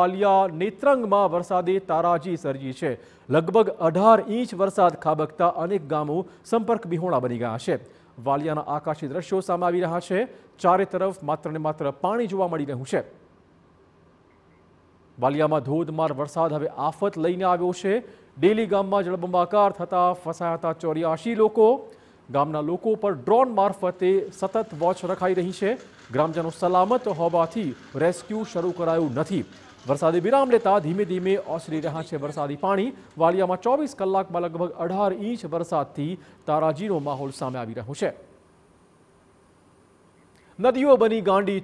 વાલિયા નેત્રંગ માં વરસાદે તારાજી સરજી છે લગભગ 18 ઇંચ વરસાદ ખાબકતા અનેક ગામો સંપર્ક બિહોણા બની ગયા છે વાલિયાના આકાશી દ્રશ્યો સામે આવી રહ્યા છે ચારે તરફ માત્ર ને માત્ર પાણી જોવા મળી રહ્યું છે વાલિયામાં ધોધમાર વરસાદ હવે આફત લઈને આવ્યો છે ડેલી ગામમાં જળબંબાકાર થતા ફસાયા હતા 84 લોકો ગામના લોકો પર ડ્રોન મારફતે સતત વોચ રખાઈ રહી છે ગ્રામજનો સલામત હોવાથી રેસ્ક્યુ શરૂ કરાયો નથી વરસાદી વિરામ લેતા ધીમે ધીમે ઓસરી રહ્યા છે વરસાદી પાણી વાલિયામાં ચોવીસ કલાકમાં લગભગ અઢાર ઇંચ વરસાદથી તારાજીનો માહોલ સામે આવી રહ્યો છે નદીઓ બની ગાંડી